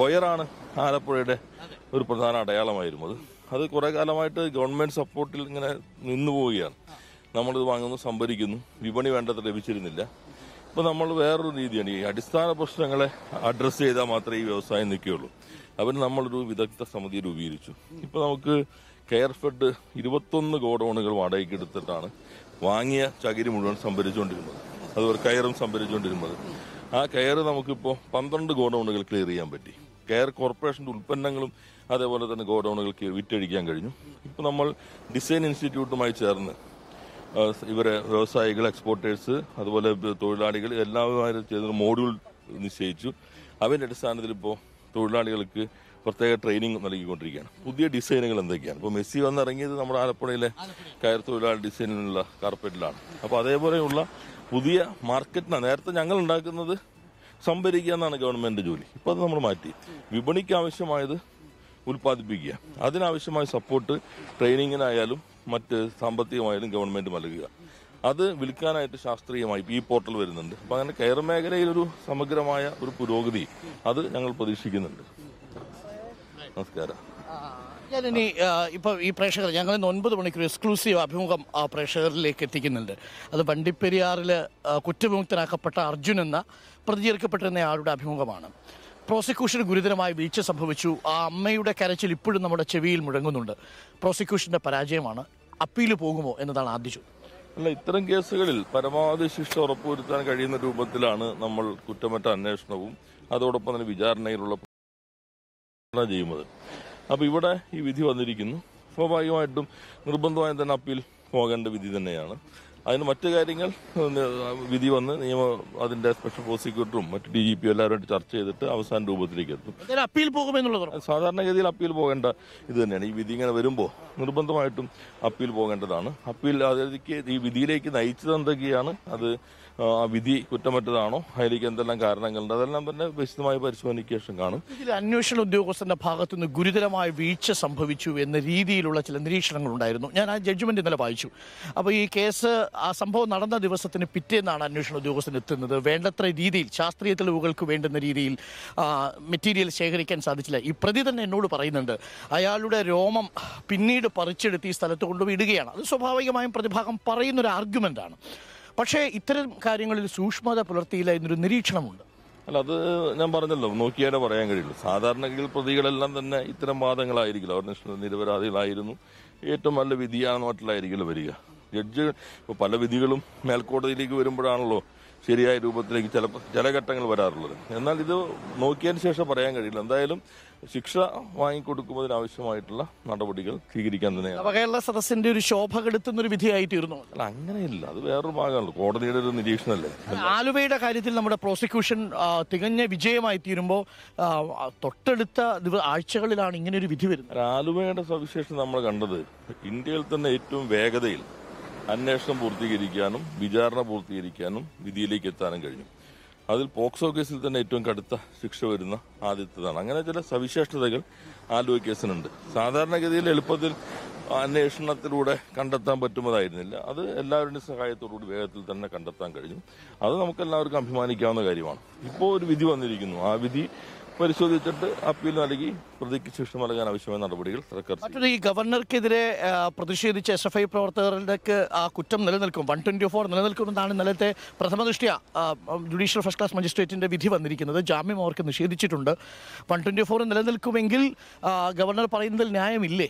കൊയറാണ് ആലപ്പുഴയുടെ ഒരു പ്രധാന അടയാളമായിരുന്നു അത് അത് കുറേ കാലമായിട്ട് ഗവൺമെന്റ് സപ്പോർട്ടിൽ ഇങ്ങനെ നിന്നു പോവുകയാണ് നമ്മളിത് വാങ്ങുന്നു സംഭരിക്കുന്നു വിപണി വേണ്ടത്ര ലഭിച്ചിരുന്നില്ല ഇപ്പൊ നമ്മൾ വേറൊരു രീതിയാണ് ഈ അടിസ്ഥാന പ്രശ്നങ്ങളെ അഡ്രസ്സ് ചെയ്താൽ മാത്രമേ ഈ വ്യവസായം നിൽക്കുകയുള്ളൂ അവന് നമ്മളൊരു വിദഗ്ധ സമിതി രൂപീകരിച്ചു ഇപ്പൊ നമുക്ക് കെയർ ഫെഡ് ഇരുപത്തൊന്ന് ഗോഡൌണുകൾ വാടകയ്ക്ക് എടുത്തിട്ടാണ് വാങ്ങിയ ചകിരി മുഴുവൻ സംഭരിച്ചുകൊണ്ടിരുന്നത് അതുപോലെ കയറും സംഭരിച്ചുകൊണ്ടിരുന്നത് ആ കയറ് നമുക്കിപ്പോൾ പന്ത്രണ്ട് ഗോഡൌണുകൾ ക്ലിയർ ചെയ്യാൻ പറ്റി കെയർ കോർപ്പറേഷന്റെ ഉൽപ്പന്നങ്ങളും അതേപോലെ തന്നെ ഗോഡൌണുകൾക്ക് വിറ്റഴിക്കാൻ കഴിഞ്ഞു ഇപ്പോൾ നമ്മൾ ഡിസൈൻ ഇൻസ്റ്റിറ്റ്യൂട്ടുമായി ചേർന്ന് ഇവരെ വ്യവസായികൾ എക്സ്പോർട്ടേഴ്സ് അതുപോലെ തൊഴിലാളികൾ എല്ലാവരും ചെയ്ത മോഡ്യൂൾ നിശ്ചയിച്ചു അവൻ്റെ അടിസ്ഥാനത്തിൽ ഇപ്പോൾ തൊഴിലാളികൾക്ക് പ്രത്യേക ട്രെയിനിങ് നൽകിക്കൊണ്ടിരിക്കുകയാണ് പുതിയ ഡിസൈനുകൾ എന്തൊക്കെയാണ് ഇപ്പോൾ മെസ്സി വന്നിറങ്ങിയത് നമ്മുടെ ആലപ്പുഴയിലെ കയർ തൊഴിലാളി ഡിസൈനിലുള്ള കാർപ്പറ്റിലാണ് അപ്പോൾ അതേപോലെയുള്ള പുതിയ മാർക്കറ്റിനാണ് നേരത്തെ ഞങ്ങൾ ഉണ്ടാക്കുന്നത് സംഭരിക്കുക എന്നാണ് ഗവൺമെന്റ് ജോലി ഇപ്പൊ അത് നമ്മൾ മാറ്റി വിപണിക്ക് ആവശ്യമായത് ഉൽപ്പാദിപ്പിക്കുക അതിനാവശ്യമായ സപ്പോർട്ട് ട്രെയിനിങ്ങിനായാലും മറ്റ് സാമ്പത്തികമായാലും ഗവൺമെന്റ് നൽകുക അത് വിൽക്കാനായിട്ട് ശാസ്ത്രീയമായി ഈ പോർട്ടൽ വരുന്നുണ്ട് അപ്പൊ അങ്ങനെ കയർ ഒരു സമഗ്രമായ ഒരു പുരോഗതി അത് ഞങ്ങൾ പ്രതീക്ഷിക്കുന്നുണ്ട് നമസ്കാരം ഞാനിനി ഇനി ഇപ്പോൾ ഈ പ്രേക്ഷകർ ഞങ്ങൾ ഇന്ന് ഒൻപത് മണിക്കൂർ എക്സ്ക്ലൂസീവ് അഭിമുഖം ആ പ്രേക്ഷകരിലേക്ക് എത്തിക്കുന്നുണ്ട് അത് വണ്ടിപ്പെരിയാറിൽ കുറ്റവിമുക്തനാക്കപ്പെട്ട അർജുൻ എന്ന പ്രതികരിക്കപ്പെട്ടിരുന്ന ആളുടെ അഭിമുഖമാണ് പ്രോസിക്യൂഷന് ഗുരുതരമായി വീഴ്ച സംഭവിച്ചു ആ അമ്മയുടെ കരച്ചിൽ ഇപ്പോഴും നമ്മുടെ ചെവിയിൽ മുഴങ്ങുന്നുണ്ട് പ്രോസിക്യൂഷന്റെ പരാജയമാണ് അപ്പീൽ പോകുമോ എന്നതാണ് ആദ്യ ചോദ്യം അല്ല ഇത്തരം കേസുകളിൽ പരമാവധി ശിക്ഷ ഉറപ്പുവരുത്താൻ കഴിയുന്ന രൂപത്തിലാണ് നമ്മൾ കുറ്റമറ്റ അന്വേഷണവും അതോടൊപ്പം തന്നെ വിചാരണയിലുള്ള ചെയ്യുന്നത് അപ്പോൾ ഇവിടെ ഈ വിധി വന്നിരിക്കുന്നു സ്വാഭാവികമായിട്ടും നിർബന്ധമായും തന്നെ അപ്പീൽ പോകേണ്ട വിധി തന്നെയാണ് അതിന് മറ്റു കാര്യങ്ങൾ വിധി വന്ന് നിയമ അതിന്റെ സ്പെഷ്യൽ പ്രോസിക്യൂട്ടറും മറ്റു ഡി ജി പി എല്ലാവരുമായിട്ട് ചർച്ച ചെയ്തിട്ട് അവസാന രൂപത്തിലേക്ക് എത്തും അപ്പീൽ പോകുമെന്നുള്ളത് സാധാരണഗതിയിൽ അപ്പീൽ പോകേണ്ട ഇത് തന്നെയാണ് ഈ വിധി ഇങ്ങനെ വരുമ്പോൾ നിർബന്ധമായിട്ടും അപ്പീൽ പോകേണ്ടതാണ് അപ്പീൽ അതിലേക്ക് ഈ വിധിയിലേക്ക് നയിച്ചത് എന്തൊക്കെയാണ് അത് ആ വിധി കുറ്റമറ്റതാണോ അതിലേക്ക് എന്തെല്ലാം കാരണങ്ങളുണ്ട് അതെല്ലാം തന്നെ വിശദമായി പരിശോധനയ്ക്ക് ശേഷം കാണും ഇതിൽ അന്വേഷണ ഉദ്യോഗസ്ഥന്റെ ഭാഗത്തുനിന്ന് ഗുരുതരമായ വീഴ്ച സംഭവിച്ചു എന്ന രീതിയിലുള്ള ചില നിരീക്ഷണങ്ങൾ ഉണ്ടായിരുന്നു ഞാൻ ആ ജഡ്ജ്മെന്റ് ഇന്നലെ വായിച്ചു അപ്പോൾ ഈ കേസ് ആ സംഭവം നടന്ന ദിവസത്തിന് പിറ്റേന്നാണ് അന്വേഷണ ഉദ്യോഗസ്ഥൻ എത്തുന്നത് വേണ്ടത്ര രീതിയിൽ ശാസ്ത്രീയ തെളിവുകൾക്ക് വേണ്ടുന്ന രീതിയിൽ മെറ്റീരിയൽ ശേഖരിക്കാൻ സാധിച്ചില്ല ഈ പ്രതി തന്നെ എന്നോട് പറയുന്നുണ്ട് അയാളുടെ രോമം പിന്നീട് പറിച്ചെടുത്ത് ഈ സ്ഥലത്ത് കൊണ്ടുപോയിടുകയാണ് അത് സ്വാഭാവികമായും പ്രതിഭാഗം പറയുന്നൊരു ആർഗ്യുമെൻ്റാണ് പക്ഷേ ഇത്തരം കാര്യങ്ങളിൽ സൂക്ഷ്മത പുലർത്തിയില്ല എന്നൊരു നിരീക്ഷണമുണ്ട് അല്ല അത് ഞാൻ പറഞ്ഞല്ലോ നോക്കിയാലേ പറയാൻ കഴിയുള്ളൂ സാധാരണഗതിയിൽ പ്രതികളെല്ലാം തന്നെ ഇത്തരം വാദങ്ങളായിരിക്കില്ല അവർ നിരപരാധികളായിരുന്നു ഏറ്റവും നല്ല വിധിയാണെന്ന് വരിക ജഡ്ജ് പല വിധികളും മേൽക്കോടതിയിലേക്ക് വരുമ്പോഴാണല്ലോ ശരിയായ രൂപത്തിലേക്ക് ചില ചില ഘട്ടങ്ങൾ വരാറുള്ളത് എന്നാൽ ഇത് നോക്കിയതിന് ശേഷം പറയാൻ കഴിയില്ല എന്തായാലും ശിക്ഷ വാങ്ങിക്കൊടുക്കുന്നതിനാവശ്യമായിട്ടുള്ള ആവശ്യമായിട്ടുള്ള നടപടികൾ സ്വീകരിക്കാൻ തന്നെയാണ് കേരള സദസ്സിന്റെ ഒരു ശോഭ കെടുത്തുന്ന ഒരു വിധിയായി തീർന്നു അല്ല അങ്ങനെയില്ല അത് വേറൊരു ഭാഗമാണല്ലോ കോടതിയുടെ ഒരു നിരീക്ഷണമല്ലേ ആലുവയുടെ കാര്യത്തിൽ നമ്മുടെ പ്രോസിക്യൂഷൻ തികഞ്ഞ വിജയമായി തീരുമ്പോൾ തൊട്ടടുത്ത ആഴ്ചകളിലാണ് ഇങ്ങനെ ഒരു വിധി വരുന്നത് ആലുവയുടെ സവിശേഷം നമ്മൾ കണ്ടത് ഇന്ത്യയിൽ തന്നെ ഏറ്റവും വേഗതയിൽ അന്വേഷണം പൂർത്തീകരിക്കാനും വിചാരണ പൂർത്തീകരിക്കാനും വിധിയിലേക്ക് എത്താനും കഴിഞ്ഞു അതിൽ പോക്സോ കേസിൽ തന്നെ ഏറ്റവും കടുത്ത ശിക്ഷ വരുന്ന ആദ്യത്തേതാണ് അങ്ങനെ ചില സവിശേഷതകൾ ആലുവ കേസിനുണ്ട് സാധാരണഗതിയിൽ എളുപ്പത്തിൽ അന്വേഷണത്തിലൂടെ കണ്ടെത്താൻ പറ്റുന്നതായിരുന്നില്ല അത് എല്ലാവരുടെയും സഹായത്തോടുകൂടി വേഗത്തിൽ തന്നെ കണ്ടെത്താൻ കഴിഞ്ഞു അത് നമുക്കെല്ലാവർക്കും അഭിമാനിക്കാവുന്ന കാര്യമാണ് ഇപ്പോൾ ഒരു വിധി വന്നിരിക്കുന്നു ആ വിധി പരിശോധിച്ചിട്ട് അപ്പീൽ നൽകി പ്രതിക്ക് ശിക്ഷ നൽകാൻ ആവശ്യമായ നടപടികൾ സർക്കാർ ഈ ഗവർണർക്കെതിരെ പ്രതിഷേധിച്ച എസ് എഫ് ഐ പ്രവർത്തകരുടെ ആ കുറ്റം നിലനിൽക്കും വൺ ട്വന്റി ഫോർ നിലനിൽക്കുമെന്നാണ് ഇന്നലത്തെ പ്രഥമ ദൃഷ്ടിയ ജുഡീഷ്യൽ ഫസ്റ്റ് ക്ലാസ് മജിസ്ട്രേറ്റിന്റെ വിധി വന്നിരിക്കുന്നത് ജാമ്യം അവർക്ക് നിഷേധിച്ചിട്ടുണ്ട് വൺ ട്വന്റി ഫോർ നിലനിൽക്കുമെങ്കിൽ ഗവർണർ പറയുന്നതിൽ ന്യായമില്ലേ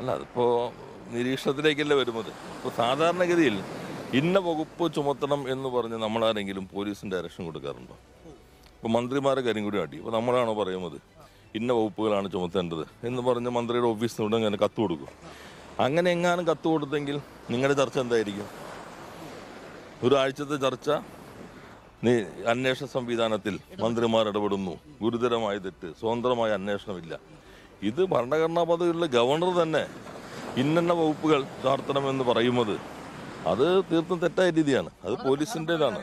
അല്ല അതിപ്പോ നിരീക്ഷണത്തിലേക്കല്ലേ വരുന്നത് ഇപ്പൊ സാധാരണഗതിയിൽ ഇന്ന വകുപ്പ് ചുമത്തണം എന്ന് പറഞ്ഞ് നമ്മളാരെങ്കിലും പോലീസിന് ഡയറക്ഷൻ കൊടുക്കാറുണ്ടോ ഇപ്പോൾ മന്ത്രിമാരെ കാര്യം കൂടി ആട്ടി ഇപ്പോൾ നമ്മളാണോ പറയുന്നത് ഇന്ന വകുപ്പുകളാണ് ചുമത്തേണ്ടത് എന്ന് പറഞ്ഞ മന്ത്രിയുടെ ഓഫീസിൽ നിന്ന് അങ്ങനെ കത്ത് കൊടുക്കും അങ്ങനെ എങ്ങാനും കത്ത് കൊടുത്തെങ്കിൽ നിങ്ങളുടെ ചർച്ച എന്തായിരിക്കും ഒരാഴ്ചത്തെ ചർച്ച നീ അന്വേഷണ സംവിധാനത്തിൽ മന്ത്രിമാർ ഇടപെടുന്നു ഗുരുതരമായ തെറ്റ് സ്വതന്ത്രമായ അന്വേഷണമില്ല ഇത് ഭരണഘടനാ പദവിയിലുള്ള ഗവർണർ തന്നെ ഇന്നെന്ന വകുപ്പുകൾ നടത്തണമെന്ന് പറയുന്നത് അത് തീർത്തും തെറ്റായ രീതിയാണ് അത് പോലീസിൻ്റെതാണ്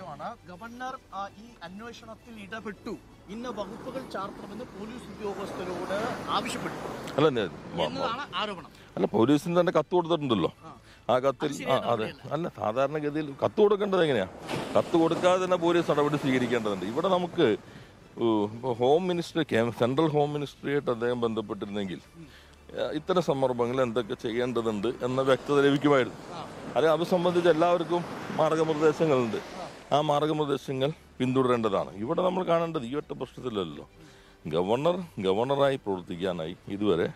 ഗവർണർ ഈ അന്വേഷണത്തിൽ ഇടപെട്ടു ഇന്ന വകുപ്പുകൾ ചാർത്തണമെന്ന് പോലീസ് ഉദ്യോഗസ്ഥരോട് ആവശ്യപ്പെട്ടു അല്ല ആരോപണം അല്ല പോലീസിന് തന്നെ കത്ത് കൊടുത്തിട്ടുണ്ടല്ലോ ആ കത്തിൽ ആ അതെ അല്ല സാധാരണഗതിയിൽ കത്ത് കൊടുക്കേണ്ടത് എങ്ങനെയാ കത്ത് കൊടുക്കാതെ തന്നെ പോലീസ് നടപടി സ്വീകരിക്കേണ്ടതുണ്ട് ഇവിടെ നമുക്ക് ഹോം മിനിസ്റ്റർ സെൻട്രൽ ഹോം മിനിസ്റ്ററിയായിട്ട് അദ്ദേഹം ബന്ധപ്പെട്ടിരുന്നെങ്കിൽ ഇത്തരം സന്ദർഭങ്ങളിൽ എന്തൊക്കെ ചെയ്യേണ്ടതുണ്ട് എന്ന വ്യക്തത ലഭിക്കുമായിരുന്നു അത് അത് സംബന്ധിച്ച് എല്ലാവർക്കും മാർഗനിർദ്ദേശങ്ങളുണ്ട് ആ മാർഗനിർദ്ദേശങ്ങൾ പിന്തുടരേണ്ടതാണ് ഇവിടെ നമ്മൾ കാണേണ്ടത് ഈ ഒറ്റ പ്രശ്നത്തിലല്ലോ ഗവർണർ ഗവർണറായി പ്രവർത്തിക്കാനായി ഇതുവരെ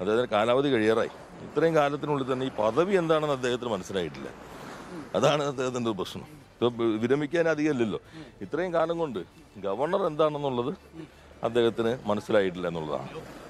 അതായത് കാലാവധി കഴിയാറായി ഇത്രയും കാലത്തിനുള്ളിൽ തന്നെ ഈ പദവി എന്താണെന്ന് അദ്ദേഹത്തിന് മനസ്സിലായിട്ടില്ല അതാണ് അദ്ദേഹത്തിൻ്റെ പ്രശ്നം വിരമിക്കാൻ ഇല്ലല്ലോ ഇത്രയും കാലം കൊണ്ട് ഗവർണർ എന്താണെന്നുള്ളത് അദ്ദേഹത്തിന് മനസ്സിലായിട്ടില്ല എന്നുള്ളതാണ്